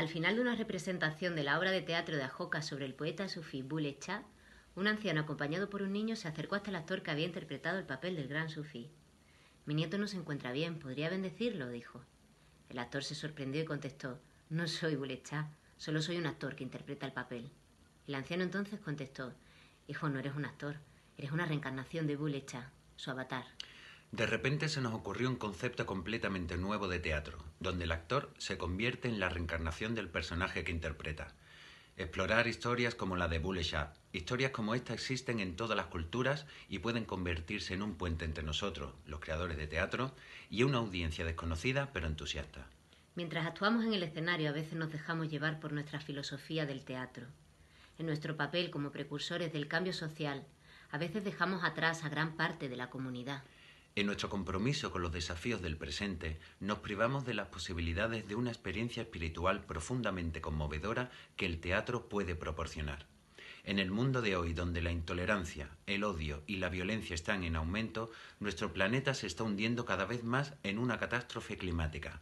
Al final de una representación de la obra de teatro de Ajoca sobre el poeta sufí Bulecha, un anciano acompañado por un niño se acercó hasta el actor que había interpretado el papel del gran sufí. Mi nieto no se encuentra bien, ¿podría bendecirlo? dijo. El actor se sorprendió y contestó, no soy Bulecha, solo soy un actor que interpreta el papel. El anciano entonces contestó, hijo, no eres un actor, eres una reencarnación de Bulecha, su avatar. De repente se nos ocurrió un concepto completamente nuevo de teatro, donde el actor se convierte en la reencarnación del personaje que interpreta. Explorar historias como la de Bull Historias como esta existen en todas las culturas y pueden convertirse en un puente entre nosotros, los creadores de teatro, y una audiencia desconocida pero entusiasta. Mientras actuamos en el escenario a veces nos dejamos llevar por nuestra filosofía del teatro. En nuestro papel como precursores del cambio social, a veces dejamos atrás a gran parte de la comunidad. En nuestro compromiso con los desafíos del presente, nos privamos de las posibilidades de una experiencia espiritual profundamente conmovedora que el teatro puede proporcionar. En el mundo de hoy, donde la intolerancia, el odio y la violencia están en aumento, nuestro planeta se está hundiendo cada vez más en una catástrofe climática.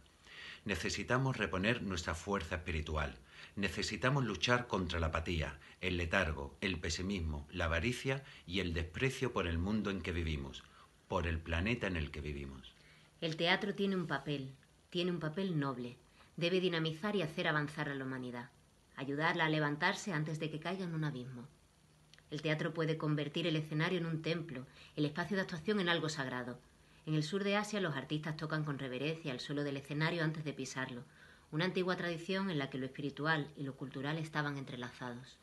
Necesitamos reponer nuestra fuerza espiritual. Necesitamos luchar contra la apatía, el letargo, el pesimismo, la avaricia y el desprecio por el mundo en que vivimos por el planeta en el que vivimos. El teatro tiene un papel, tiene un papel noble. Debe dinamizar y hacer avanzar a la humanidad, ayudarla a levantarse antes de que caiga en un abismo. El teatro puede convertir el escenario en un templo, el espacio de actuación en algo sagrado. En el sur de Asia los artistas tocan con reverencia el suelo del escenario antes de pisarlo, una antigua tradición en la que lo espiritual y lo cultural estaban entrelazados.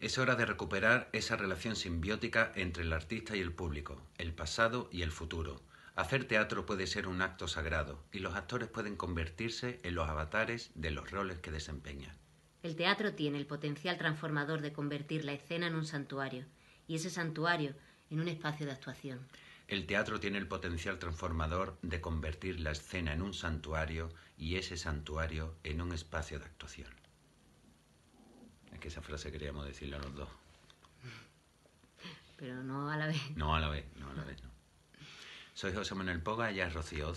Es hora de recuperar esa relación simbiótica entre el artista y el público, el pasado y el futuro. Hacer teatro puede ser un acto sagrado y los actores pueden convertirse en los avatares de los roles que desempeñan. El teatro tiene el potencial transformador de convertir la escena en un santuario y ese santuario en un espacio de actuación. El teatro tiene el potencial transformador de convertir la escena en un santuario y ese santuario en un espacio de actuación que esa frase queríamos a los dos. Pero no a la vez. No a la vez, no a la vez, no. Soy José Manuel Poga, ya es Rocío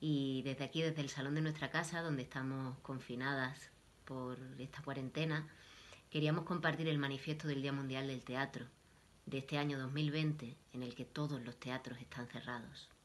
Y desde aquí, desde el salón de nuestra casa, donde estamos confinadas por esta cuarentena, queríamos compartir el manifiesto del Día Mundial del Teatro de este año 2020, en el que todos los teatros están cerrados.